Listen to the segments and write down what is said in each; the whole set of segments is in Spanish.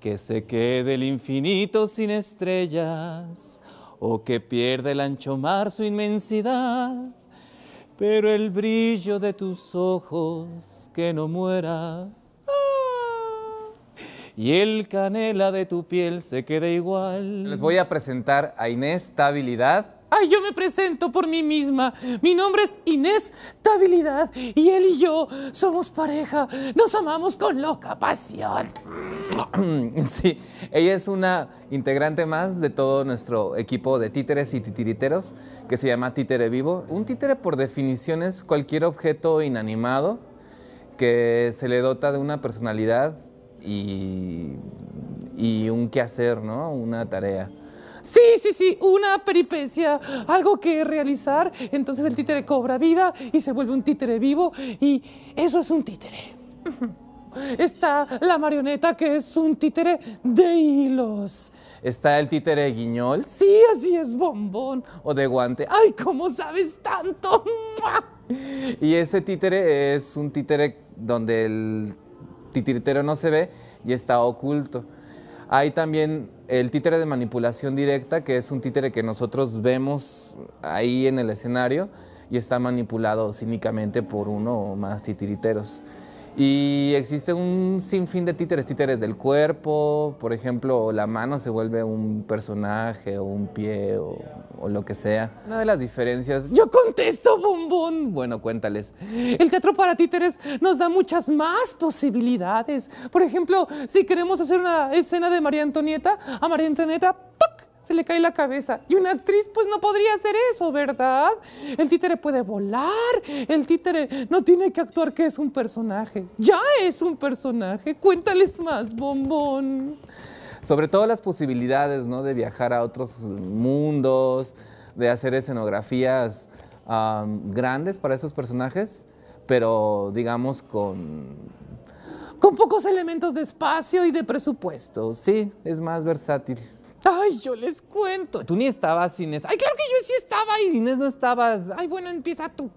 Que se quede el infinito sin estrellas, o que pierda el ancho mar su inmensidad, pero el brillo de tus ojos que no muera, y el canela de tu piel se quede igual. Les voy a presentar a Inés Tabilidad Ay, yo me presento por mí misma. Mi nombre es Inés Tabilidad y él y yo somos pareja. Nos amamos con loca pasión. Sí, ella es una integrante más de todo nuestro equipo de títeres y titiriteros que se llama Títere Vivo. Un títere por definición es cualquier objeto inanimado que se le dota de una personalidad y, y un quehacer, ¿no? Una tarea sí, sí, sí, una peripecia, algo que realizar. Entonces el títere cobra vida y se vuelve un títere vivo y eso es un títere. Está la marioneta que es un títere de hilos. Está el títere guiñol. Sí, así es, bombón. O de guante. ¡Ay, cómo sabes tanto! Y ese títere es un títere donde el titiritero no se ve y está oculto. Hay también el títere de manipulación directa, que es un títere que nosotros vemos ahí en el escenario y está manipulado cínicamente por uno o más titiriteros. Y existe un sinfín de títeres, títeres del cuerpo, por ejemplo, la mano se vuelve un personaje o un pie o, lo que sea. Una de las diferencias, yo contesto, bombón! Bueno, cuéntales. El teatro para títeres nos da muchas más posibilidades. Por ejemplo, si queremos hacer una escena de María Antonieta, a María Antonieta se le cae la cabeza. Y una actriz pues no podría hacer eso, ¿verdad? El títere puede volar, el títere no tiene que actuar que es un personaje. Ya es un personaje. Cuéntales más, bombón. Sobre todo las posibilidades, ¿no? De viajar a otros mundos, de hacer escenografías grandes para esos personajes, pero digamos con con pocos elementos de espacio y de presupuesto. Sí, es más versátil. Ay, yo les cuento. Tú ni estabas, Inés. Ay, claro que yo sí estaba y Inés no estabas. Ay, bueno, empieza tú.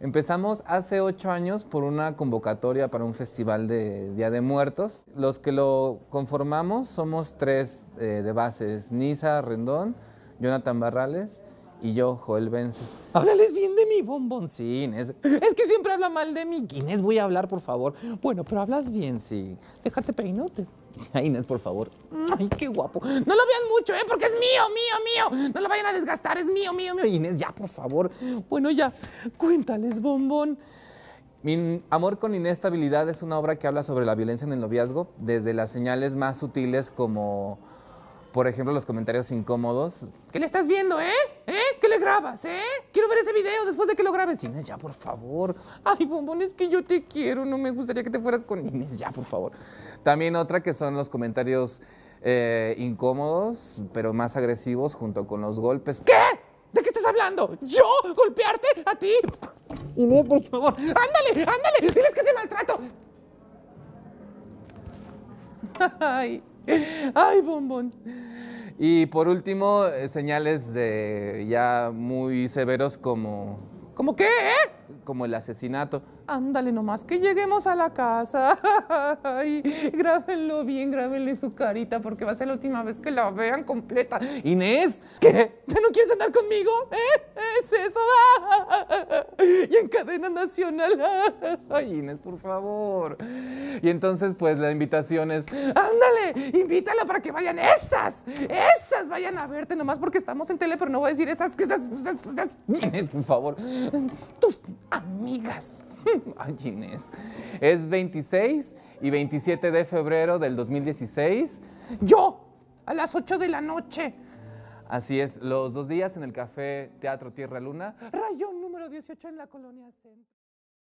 Empezamos hace ocho años por una convocatoria para un festival de Día de Muertos. Los que lo conformamos somos tres eh, de bases, Nisa Rendón, Jonathan Barrales y yo, Joel Vences. Háblales bien de mi bombón, sí, Inés. Es que siempre habla mal de mí. Inés, voy a hablar, por favor. Bueno, pero hablas bien, sí. Déjate peinote. Inés, por favor. Ay, qué guapo. No lo vean mucho, ¿eh? Porque es mío, mío, mío. No lo vayan a desgastar, es mío, mío, mío. Inés, ya, por favor. Bueno, ya, cuéntales, bombón. Mi amor con inestabilidad es una obra que habla sobre la violencia en el noviazgo, desde las señales más sutiles como, por ejemplo, los comentarios incómodos. ¿Qué le estás viendo, eh? grabas, ¿eh? Quiero ver ese video después de que lo grabes. Inés, ya, por favor. Ay, bombón, es que yo te quiero. No me gustaría que te fueras con Inés, ya, por favor. También otra que son los comentarios eh, incómodos, pero más agresivos, junto con los golpes. ¿Qué? ¿De qué estás hablando? ¿Yo? ¿Golpearte? ¿A ti? Inés, por favor. ¡Ándale, ándale! ¡Diles que te maltrato! Ay, ay, bombón. Y por último, eh, señales de ya muy severos como... ¿Cómo qué? Eh? Como el asesinato ándale nomás, que lleguemos a la casa. Ay, grábenlo bien, grábenle su carita, porque va a ser la última vez que la vean completa. Inés, ¿qué? ¿Ya no quieres andar conmigo? ¿Eh? ¿Es eso? Y en cadena nacional. Ay, Inés, por favor. Y entonces, pues, la invitación es, ándale, invítala para que vayan esas, esas vayan a verte nomás porque estamos en tele, pero no voy a decir esas, que esas, Inés, por favor. Tus amigas. Ay, Inés. Es 26 y 27 de febrero del 2016. ¡Yo! A las 8 de la noche. Así es, los dos días en el Café Teatro Tierra Luna, rayón número 18 en la colonia Centro.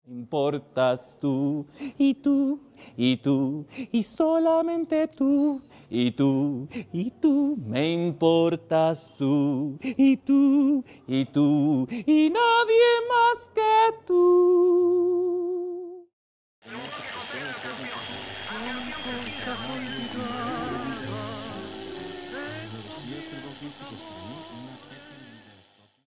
Importas tú y tú y tú y solamente tú y tú y tú me importas tú y tú y tú y nadie más que tú.